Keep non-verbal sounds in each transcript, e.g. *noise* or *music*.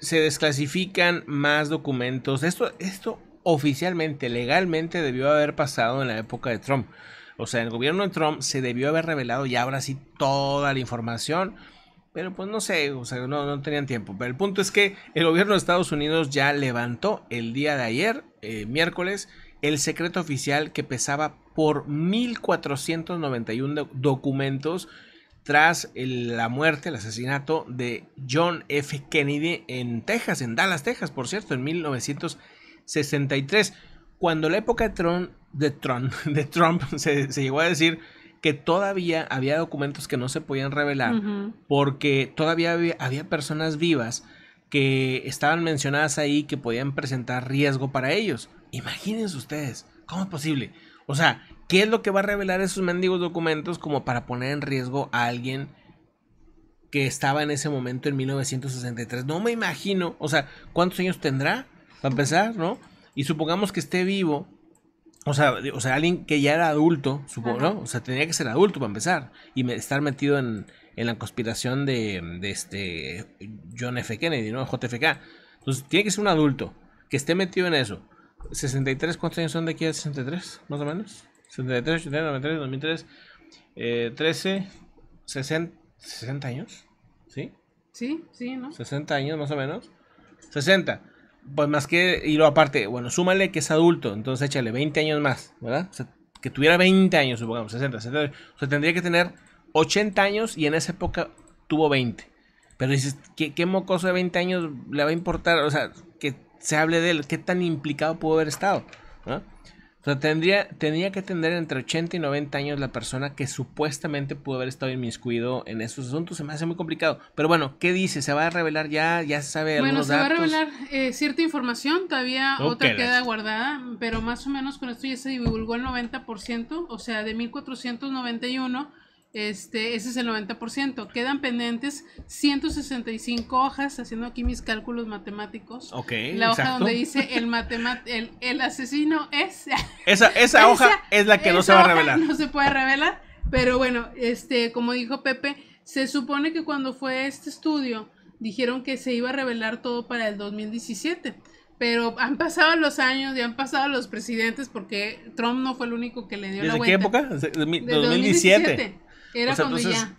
se desclasifican más documentos. Esto, esto oficialmente, legalmente debió haber pasado en la época de Trump. O sea, el gobierno de Trump se debió haber revelado ya ahora sí toda la información. Pero pues no sé, o sea, no, tenían tiempo. Pero el punto es que el gobierno de Estados Unidos ya levantó el día de ayer, eh, miércoles, el secreto oficial que pesaba por 1.491 documentos tras la muerte, el asesinato de John F. Kennedy en Texas, en Dallas, Texas, por cierto, en 1963, cuando la época de Trump, *laughs* de Trump, de Trump se, llegó a decir que todavía había documentos que no se podían revelar porque todavía había, había, personas vivas que estaban mencionadas ahí que podían presentar riesgo para ellos. Imagínense ustedes, ¿cómo es posible? O sea, ¿qué es lo que va a revelar esos mendigos documentos como para poner en riesgo a alguien que estaba en ese momento en 1963? No me imagino, o sea, ¿cuántos años tendrá? Para empezar, ¿no? Y supongamos que esté vivo, o sea, o sea alguien que ya era adulto, supongo, ¿no? O sea, tenía que ser adulto para empezar y estar metido en, la conspiración de, este John F. Kennedy, ¿no? JFK. Entonces, tiene que ser un adulto que esté metido en eso. 63, ¿cuántos años son de aquí a 63? Más o menos. 63, 83, 93, 2003, 13, 60, 60 años. ¿Sí? Sí, sí, ¿no? 60 años más o menos. 60. Pues más que, y lo aparte, bueno, súmale que es adulto, entonces échale 20 años más, ¿verdad? que tuviera 20 años, supongamos, 60, 60. O sea, tendría que tener 80 años y en esa época tuvo 20. Pero dices, ¿qué, qué mocoso de 20 años le va a importar? O sea, que se hable de él, qué tan implicado pudo haber estado. O sea, tendría, tendría que tener entre 80 y 90 años la persona que supuestamente pudo haber estado inmiscuido en esos asuntos. Se me hace muy complicado. Pero bueno, ¿qué dice? ¿Se va a revelar ya? ¿Ya se sabe Bueno, se va a revelar eh, cierta información. Todavía otra queda guardada. Pero más o menos con esto ya se divulgó el 90%. O sea, de 1491 este, ese es el 90%. Quedan pendientes 165 hojas, haciendo aquí mis cálculos matemáticos. Ok. La hoja donde dice el, el, el, asesino es... *laughs* Esa, esa, hoja es la que no se va a revelar. No se puede revelar, pero bueno, este, como dijo Pepe, se supone que cuando fue este estudio dijeron que se iba a revelar todo para el 2017. Pero han pasado los años y han pasado los presidentes porque Trump no fue el único que le dio la vuelta. qué época? De, 2017. Era cuando entonces, ya.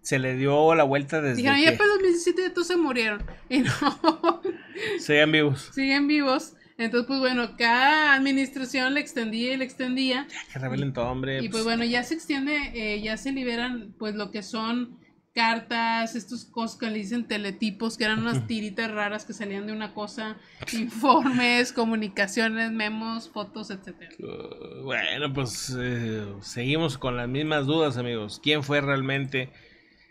Se le dio la vuelta desde. Dijeron, ya para el 2017 todos se murieron. Y no. *laughs* Siguen vivos. Siguen vivos. Entonces, pues bueno, cada administración le extendía y le extendía. Ya, que revelen todo, hombre. Y pues, pues, bueno, ya se extiende, eh, ya se liberan, pues lo que son cartas, estos cosas que le dicen teletipos, que eran unas tiritas raras que salían de una cosa, *laughs* informes, comunicaciones, memos, fotos, etcétera. Uh, bueno, pues eh, seguimos con las mismas dudas, amigos. ¿Quién fue realmente?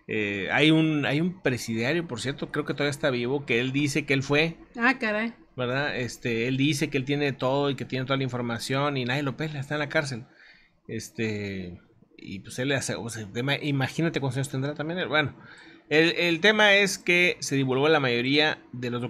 Eh, hay un hay un presidiario, por cierto, creo que todavía está vivo, que él dice que él fue. Ah, caray. ¿Verdad? Este, él dice que él tiene todo y que tiene toda la información y nadie lo pela, está en la cárcel. Este, y pues él hace, o imagínate cuántos años tendrá también él. Bueno, el, el tema es que se divulgó la mayoría de los documentos